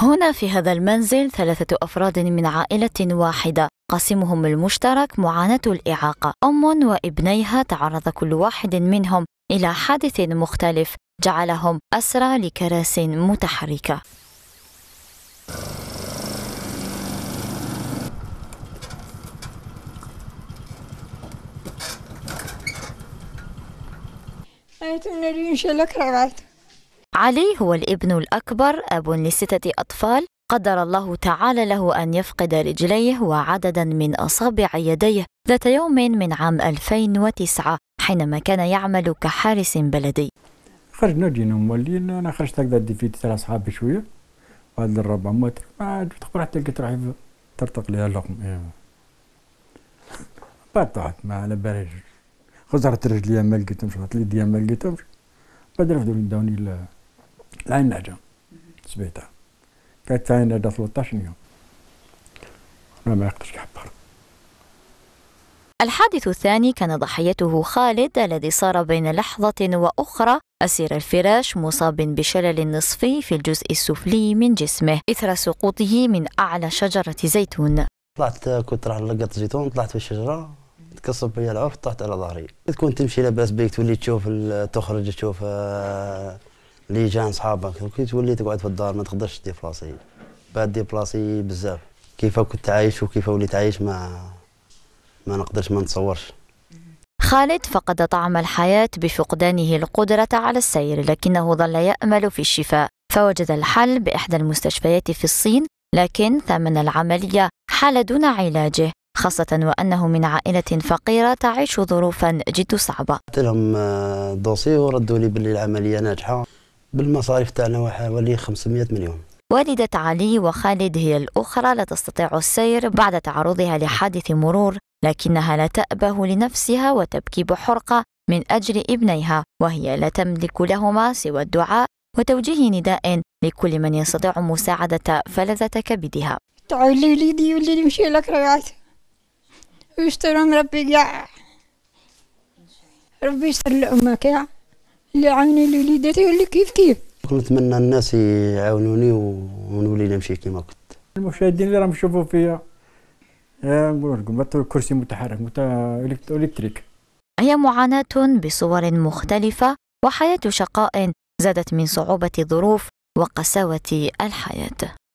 هنا في هذا المنزل ثلاثة أفراد من عائلة واحدة قاسمهم المشترك معاناة الإعاقة أم وابنيها تعرض كل واحد منهم إلى حادث مختلف جعلهم أسرى لكراس متحركة أيتم نريد الله رغات علي هو الابن الأكبر أب لستة أطفال قدر الله تعالى له أن يفقد رجليه وعددا من أصابع يديه ذات يوم من عام 2009 حينما كان يعمل كحارس بلدي خرجنا جينا مولين أنا خرجت هكذا في تاع أصحابي شوية بعد الربع متر ما تقول حتى لقيت روحي ترتق لي اللقم بعد طلعت ما على بالي خزرت رجلي ما لقيتهمش لقيتهمش بعد رفدوا داوني العلاجه سبيتا كانت عينة 13 يوم انا ما يقدرش يحبر الحادث الثاني كان ضحيته خالد الذي صار بين لحظة وأخرى أسير الفراش مصاب بشلل نصفي في الجزء السفلي من جسمه إثر سقوطه من أعلى شجرة زيتون طلعت كنت راح نلقط زيتون طلعت في الشجرة تكسر بيا العرف طلعت على ظهري تكون تمشي لاباس بيك تولي تشوف تخرج تشوف آه، اللي جان صحابك كي تولي تقعد في الدار ما تقدرش بلاصي بعد بلاصي بزاف كيف كنت عايش وكيف وليت عايش ما ما نقدرش ما نتصورش خالد فقد طعم الحياة بفقدانه القدرة على السير لكنه ظل يأمل في الشفاء فوجد الحل بإحدى المستشفيات في الصين لكن ثمن العملية حال دون علاجه خاصة وأنه من عائلة فقيرة تعيش ظروفا جد صعبة قلت لهم آه، دوسي وردوا لي باللي العملية ناجحة بالمصاريف تاعنا حوالي 500 مليون والدة علي وخالد هي الأخرى لا تستطيع السير بعد تعرضها لحادث مرور لكنها لا تأبه لنفسها وتبكي بحرقة من أجل ابنيها وهي لا تملك لهما سوى الدعاء وتوجيه نداء لكل من يستطيع مساعدة فلذة كبدها تعالي لي وليدي وليدي مشي لك رجعت ويسترهم ربي قاع ربي يستر لأمك يا اللي عاوني لوليداتي اللي كيف كيف نتمنى الناس يعاونوني ونولي نمشي كيما كنت المشاهدين اللي راهم يشوفوا فيا آه، نقول لكم الكرسي متحرك الكتريك هي معاناة بصور مختلفة وحياة شقاء زادت من صعوبة الظروف وقساوة الحياة